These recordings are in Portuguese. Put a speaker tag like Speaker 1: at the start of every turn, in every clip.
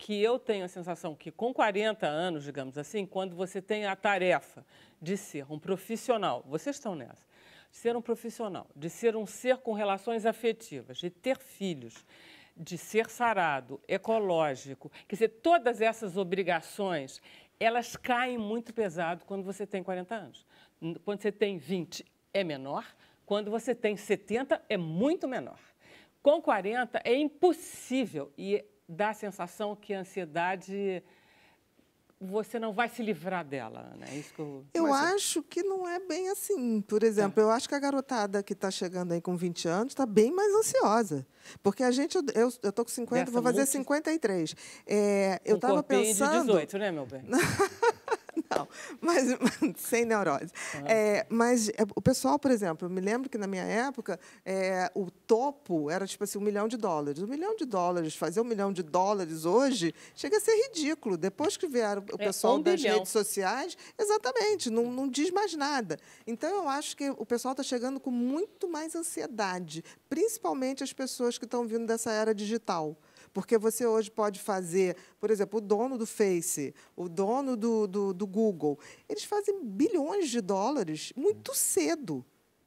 Speaker 1: Que eu tenho a sensação que, com 40 anos, digamos assim, quando você tem a tarefa de ser um profissional, vocês estão nessa, de ser um profissional, de ser um ser com relações afetivas, de ter filhos, de ser sarado, ecológico, quer dizer, todas essas obrigações, elas caem muito pesado quando você tem 40 anos. Quando você tem 20, é menor. Quando você tem 70, é muito menor com 40 é impossível e dá a sensação que a ansiedade você não vai se livrar dela, né? É isso que eu eu Mas,
Speaker 2: é acho que não é bem assim. Por tá. exemplo, é. eu acho que a garotada que está chegando aí com 20 anos está bem mais ansiosa. Porque a gente, eu estou com 50, Dessa vou fazer multi... 53. É, eu estava pensando. De 18,
Speaker 1: né, meu bem?
Speaker 2: não, mas sem neurose. É, mas é, o pessoal, por exemplo, eu me lembro que na minha época é, o topo era tipo assim um milhão de dólares. Um milhão de dólares, fazer um milhão de dólares hoje chega a ser ridículo. Depois que vieram o é, pessoal é um das redes sociais, exatamente, não, não diz mais nada. Então eu acho que o pessoal está chegando com muito mais ansiedade, principalmente as pessoas que estão vindo dessa era digital. Porque você hoje pode fazer, por exemplo, o dono do Face, o dono do, do, do Google, eles fazem bilhões de dólares muito cedo.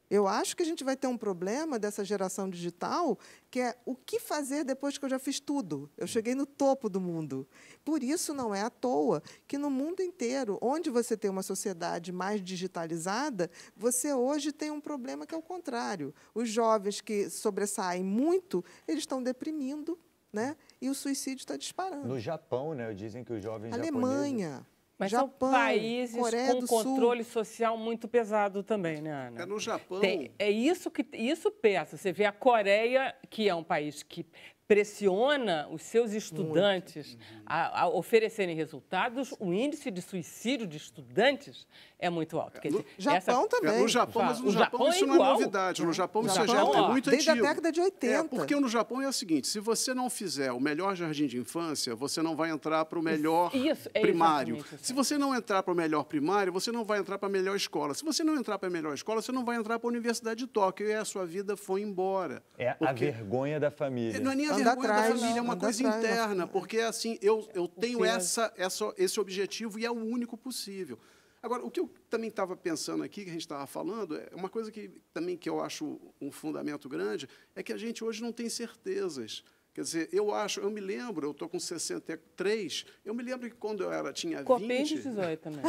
Speaker 2: Eu acho que a gente vai ter um problema dessa geração digital, que é o que fazer depois que eu já fiz tudo. Eu cheguei no topo do mundo. Por isso não é à toa que no mundo inteiro, onde você tem uma sociedade mais digitalizada, você hoje tem um problema que é o contrário. Os jovens que sobressaem muito, eles estão deprimindo né? E o suicídio está disparando. No Japão, né? Dizem que os jovens Alemanha. Japoneses...
Speaker 1: Japão, são países Coreia com controle Sul. social muito pesado também, né, Ana? É no Japão. Tem, é isso que isso pesa. Você vê a Coreia, que é um país que pressiona os seus estudantes a, a, oferecerem resultados, o índice de suicídio de estudantes é muito alto. Quer dizer, no Japão essa... também. É, no Japão, mas no Japão, Japão é isso é não é novidade.
Speaker 2: No Japão, é Japão isso já é, é muito Desde antigo. Desde a década de 80. É, porque no
Speaker 3: Japão é o seguinte, se você não fizer o melhor jardim de infância, você não vai entrar para o melhor isso, primário. Assim. Se você não entrar para o melhor primário, você não vai entrar para a melhor escola. Se você não entrar para a melhor escola, você não vai entrar para a Universidade de Tóquio e a sua vida foi embora.
Speaker 2: É porque... a vergonha da
Speaker 1: família.
Speaker 3: Não é nem a vergonha atrás, da família, é uma coisa atrás, interna, porque assim, eu, eu tenho essa, essa, esse objetivo e é o único possível. Agora, o que eu também estava pensando aqui, que a gente estava falando, é uma coisa que também que eu acho um fundamento grande, é que a gente hoje não tem certezas. Quer dizer, eu acho, eu me lembro, eu estou com 63, eu me lembro que quando
Speaker 1: eu era, tinha Copia 20... Copia de 18 né?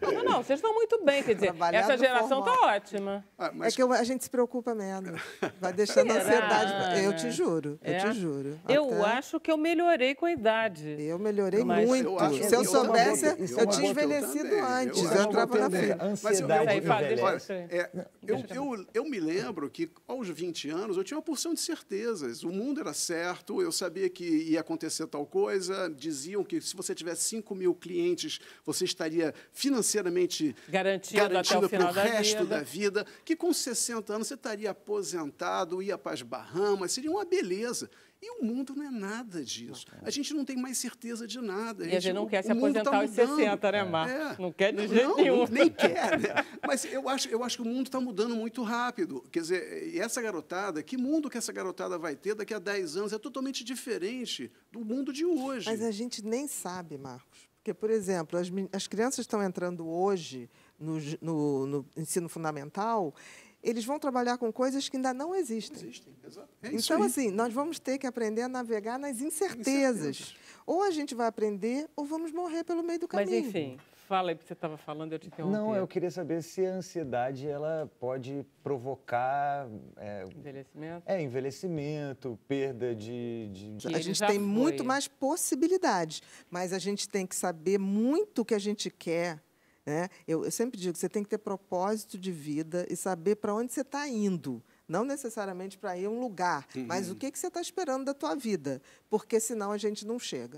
Speaker 1: não, não, vocês estão muito bem, quer dizer, essa geração está ótima. Ah, mas... É que
Speaker 2: eu, a gente se preocupa menos, vai deixando Será, ansiedade. Eu te juro, é? eu te juro. Eu é? acho que eu melhorei com a idade. Eu melhorei mas muito. Eu se eu, soubesse, eu, eu tinha envelhecido antes, eu, entrava na frente. Ansiedade é
Speaker 3: é, eu, eu, eu me lembro que aos 20 anos eu tinha uma porção de certezas, o mundo era certo, eu sabia que ia acontecer tal coisa, diziam que se você tivesse 5 mil clientes, você estaria financeiramente
Speaker 1: garantido, garantido pelo resto da
Speaker 3: vida. da vida, que com 60 anos você estaria aposentado, ia para as Bahamas, seria uma beleza. E o mundo não é nada disso. A é. gente não tem mais certeza de nada. A gente, e a gente não quer se aposentar tá aos 60, né, Marcos? É. Não quer de não, jeito não, nenhum. Nem quer, né? Mas eu acho, eu acho que o mundo está mudando muito rápido. Quer dizer, e essa garotada, que mundo que essa garotada vai ter daqui a 10 anos é totalmente diferente
Speaker 2: do mundo de hoje. Mas a gente nem sabe, Marcos. Porque, por exemplo, as, as crianças estão entrando hoje no, no, no ensino fundamental eles vão trabalhar com coisas que ainda não existem. Não existem, exato. É então, assim, nós vamos ter que aprender a navegar nas incertezas. Ou a gente vai aprender ou vamos morrer pelo meio do caminho. Mas, enfim,
Speaker 1: fala aí que você estava falando, eu te interrompi. Não, eu
Speaker 2: queria saber se a ansiedade ela pode provocar... É, envelhecimento? É, envelhecimento, perda de... de... A gente tem foi. muito mais possibilidades, mas a gente tem que saber muito o que a gente quer, né? Eu, eu sempre digo que você tem que ter propósito de vida e saber para onde você está indo não necessariamente para ir a um lugar, uhum. mas o uhum. que, que você está esperando da tua vida, porque senão a gente não chega.